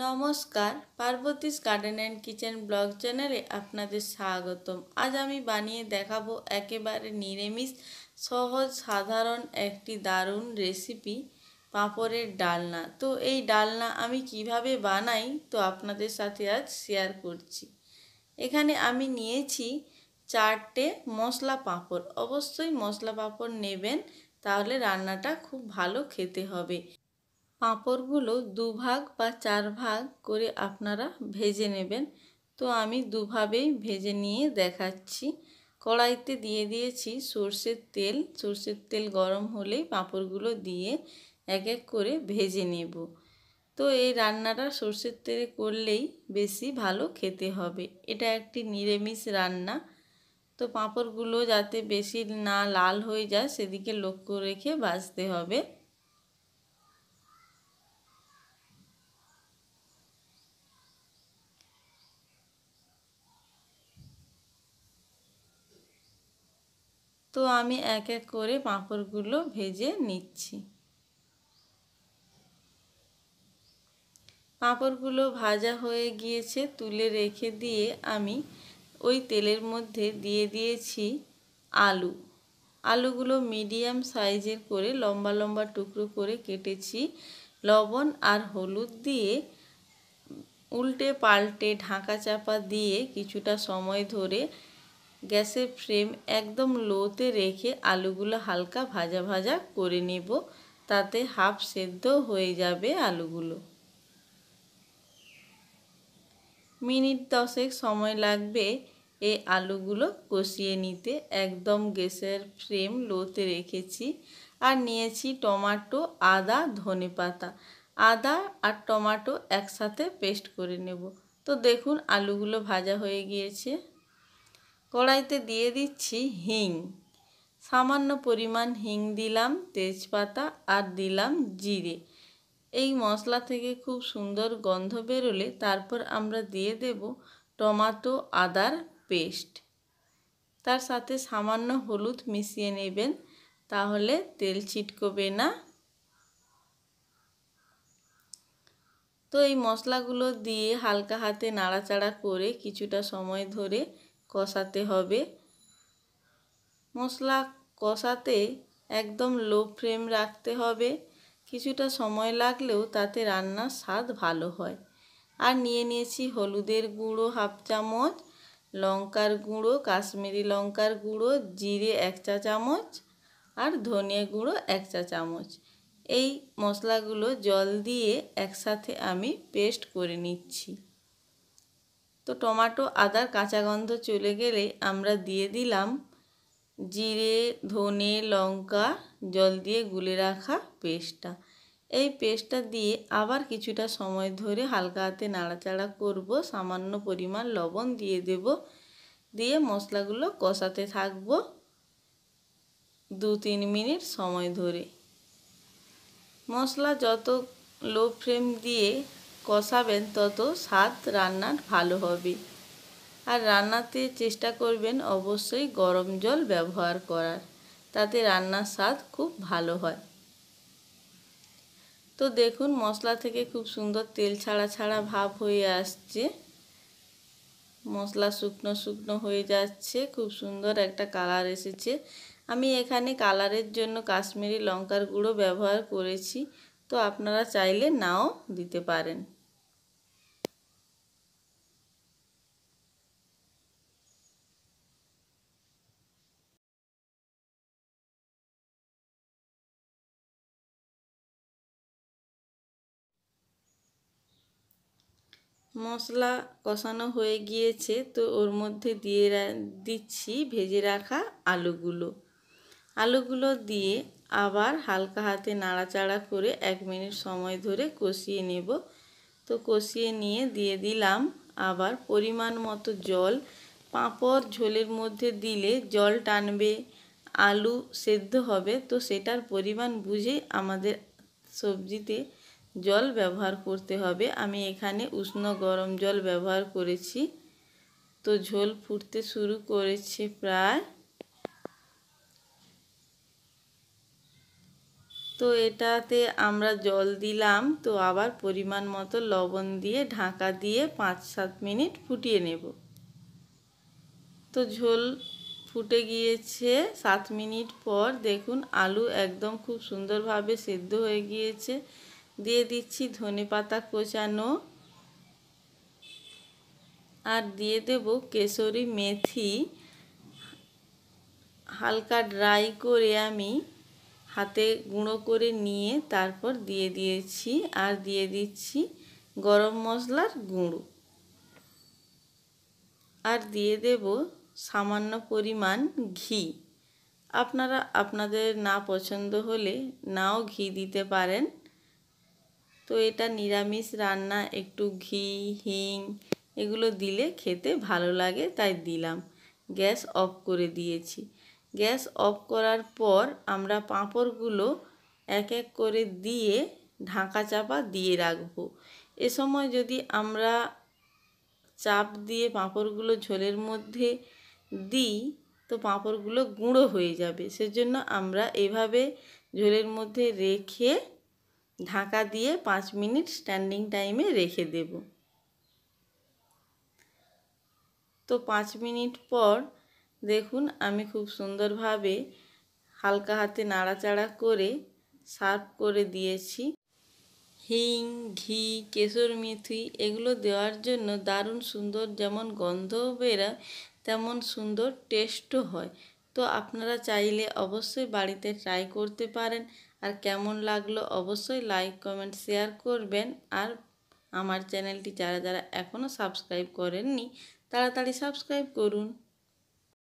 নমস্কার Parvati's garden and kitchen blog চ্যানেলে আপনাদের স্বাগতম আজ আমি বানিয়ে দেখাবো একেবারে নিরামিষ সহজ সাধারণ একটি দারুণ রেসিপি পাঁপড়ের ডালনা তো এই ডালনা আমি কিভাবে বানাই তো আপনাদের সাথে আজ শেয়ার করছি এখানে আমি নিয়েছি চারটে মশলা পাঁপড় অবশ্যই মশলা পাঁপড় নেবেন তাহলে রান্নাটা খুব ভালো খেতে হবে পাঁপড়গুলো দুভাগ বা চার ভাগ করে আপনারা ভেজে নেবেন তো আমি দুভাবেই ভেজে নিয়ে দেখাচ্ছি কড়াইতে দিয়ে দিয়েছি সর্ষের তেল সর্ষের তেল গরম হলেই পাঁপড়গুলো দিয়ে এক এক করে ভেজে নেব তো এই রান্নাটা সর্ষের তেলে করলেই বেশি ভালো খেতে হবে এটা একটি নিরামিষ রান্না তো পাঁপড়গুলো যাতে বেশি না লাল হয়ে যায় সেদিকে লক্ষ্য রেখে বাজতে হবে তো আমি এক এক করে পাঁপড়গুলো ভেজে নিচ্ছি পাঁপড়গুলো ভাজা হয়ে গিয়েছে তুলে রেখে দিয়ে আমি ওই তেলের মধ্যে দিয়ে দিয়েছি আলু আলুগুলো মিডিয়াম সাইজের করে লম্বা লম্বা টুকরো করে কেটেছি লবণ আর হলুদ দিয়ে উল্টে পাল্টে ঢাকা চাপা দিয়ে কিছুটা সময় ধরে গ্যাসের ফ্লেম একদম লোতে রেখে আলুগুলো হালকা ভাজা ভাজা করে নেব তাতে হাফ সেদ্ধ হয়ে যাবে আলুগুলো মিনিট দশেক সময় লাগবে এই আলুগুলো কষিয়ে নিতে একদম গ্যাসের ফ্লেম লোতে রেখেছি আর নিয়েছি টমাটো আদা ধনে পাতা আদা আর টমাটো একসাথে পেস্ট করে নেব তো দেখুন আলুগুলো ভাজা হয়ে গিয়েছে কড়াইতে দিয়ে দিচ্ছি হিং সামান্য পরিমাণ হিং দিলাম তেজপাতা আর দিলাম জিরে এই মশলা থেকে খুব সুন্দর গন্ধ বেরোলে তারপর আমরা দিয়ে দেব টমাটো আদার পেস্ট তার সাথে সামান্য হলুদ মিশিয়ে নেবেন তাহলে তেল ছিটকবে না তো এই মশলাগুলো দিয়ে হালকা হাতে নাড়াচাড়া করে কিছুটা সময় ধরে কষাতে হবে মশলা কষাতে একদম লো ফ্লেম রাখতে হবে কিছুটা সময় লাগলেও তাতে রান্নার স্বাদ ভালো হয় আর নিয়ে নিয়েছি হলুদের গুঁড়ো হাফ চামচ লঙ্কার গুঁড়ো কাশ্মীরি লঙ্কার গুঁড়ো জিরে এক চা চামচ আর ধনে গুঁড়ো এক চা চামচ এই মশলাগুলো জল দিয়ে একসাথে আমি পেস্ট করে নিচ্ছি তো টমাটো আদার কাঁচা গন্ধ চলে গেলে আমরা দিয়ে দিলাম জিরে ধনে লঙ্কা জল দিয়ে গুলে রাখা পেস্টটা এই পেস্টটা দিয়ে আবার কিছুটা সময় ধরে হালকা হাতে নাড়াচাড়া করব সামান্য পরিমাণ লবণ দিয়ে দেব দিয়ে মশলাগুলো কষাতে থাকব দু তিন মিনিট সময় ধরে মশলা যত লো ফ্লেম দিয়ে কষাবেন তত স্বাদ রান্নার ভালো হবে আর রান্নাতে চেষ্টা করবেন অবশ্যই গরম জল ব্যবহার করার তাতে রান্নার স্বাদ খুব ভালো হয় তো দেখুন মশলা থেকে খুব সুন্দর তেল ছাড়া ছাড়া ভাব হয়ে আসছে মশলা শুকনো শুকনো হয়ে যাচ্ছে খুব সুন্দর একটা কালার এসেছে আমি এখানে কালারের জন্য কাশ্মীরি লঙ্কার গুঁড়ো ব্যবহার করেছি তো আপনারা চাইলে নাও দিতে পারেন মশলা কষানো হয়ে গিয়েছে তো ওর মধ্যে দিয়ে দিচ্ছি ভেজে রাখা আলুগুলো আলুগুলো দিয়ে আবার হালকা হাতে নাড়াচাড়া করে এক মিনিট সময় ধরে কষিয়ে নেব তো কষিয়ে নিয়ে দিয়ে দিলাম আবার পরিমাণ মতো জল পাঁপড় ঝোলের মধ্যে দিলে জল টানবে আলু সেদ্ধ হবে তো সেটার পরিমাণ বুঝে আমাদের সবজিতে জল ব্যবহার করতে হবে আমি এখানে উষ্ণ গরম জল ব্যবহার করেছি তো ঝোল ফুটতে শুরু করেছে প্রায় তো এটাতে আমরা জল দিলাম তো আবার পরিমাণ মতো লবণ দিয়ে ঢাকা দিয়ে পাঁচ সাত মিনিট ফুটিয়ে নেব তো ঝোল ফুটে গিয়েছে সাত মিনিট পর দেখুন আলু একদম খুব সুন্দরভাবে সেদ্ধ হয়ে গিয়েছে দিয়ে দিচ্ছি ধনে পাতা কোচানো আর দিয়ে দেব কেশরি মেথি হালকা ড্রাই করে আমি হাতে গুঁড়ো করে নিয়ে তারপর দিয়ে দিয়েছি আর দিয়ে দিচ্ছি গরম মশলার গুঁড়ো আর দিয়ে দেব সামান্য পরিমাণ ঘি আপনারা আপনাদের না পছন্দ হলে নাও ঘি দিতে পারেন তো এটা নিরামিষ রান্না একটু ঘি হিং এগুলো দিলে খেতে ভালো লাগে তাই দিলাম গ্যাস অফ করে দিয়েছি গ্যাস অফ করার পর আমরা পাঁপড়গুলো এক এক করে দিয়ে ঢাকা চাপা দিয়ে রাখব এ সময় যদি আমরা চাপ দিয়ে পাঁপড়গুলো ঝোলের মধ্যে দিই তো পাঁপড়গুলো গুঁড়ো হয়ে যাবে সেজন্য আমরা এভাবে ঝোলের মধ্যে রেখে ঢাকা দিয়ে পাঁচ মিনিট স্ট্যান্ডিং টাইমে রেখে দেব তো পাঁচ মিনিট পর দেখুন আমি খুব সুন্দরভাবে হালকা হাতে নাড়াচাড়া করে সার্ভ করে দিয়েছি হিং ঘি কেশর মেথি এগুলো দেওয়ার জন্য দারুণ সুন্দর যেমন গন্ধ বেরা তেমন সুন্দর টেস্টও হয় তো আপনারা চাইলে অবশ্যই বাড়িতে ট্রাই করতে পারেন আর কেমন লাগলো অবশ্যই লাইক কমেন্ট শেয়ার করবেন আর আমার চ্যানেলটি যারা যারা এখনও সাবস্ক্রাইব করেননি তাড়াতাড়ি সাবস্ক্রাইব করুন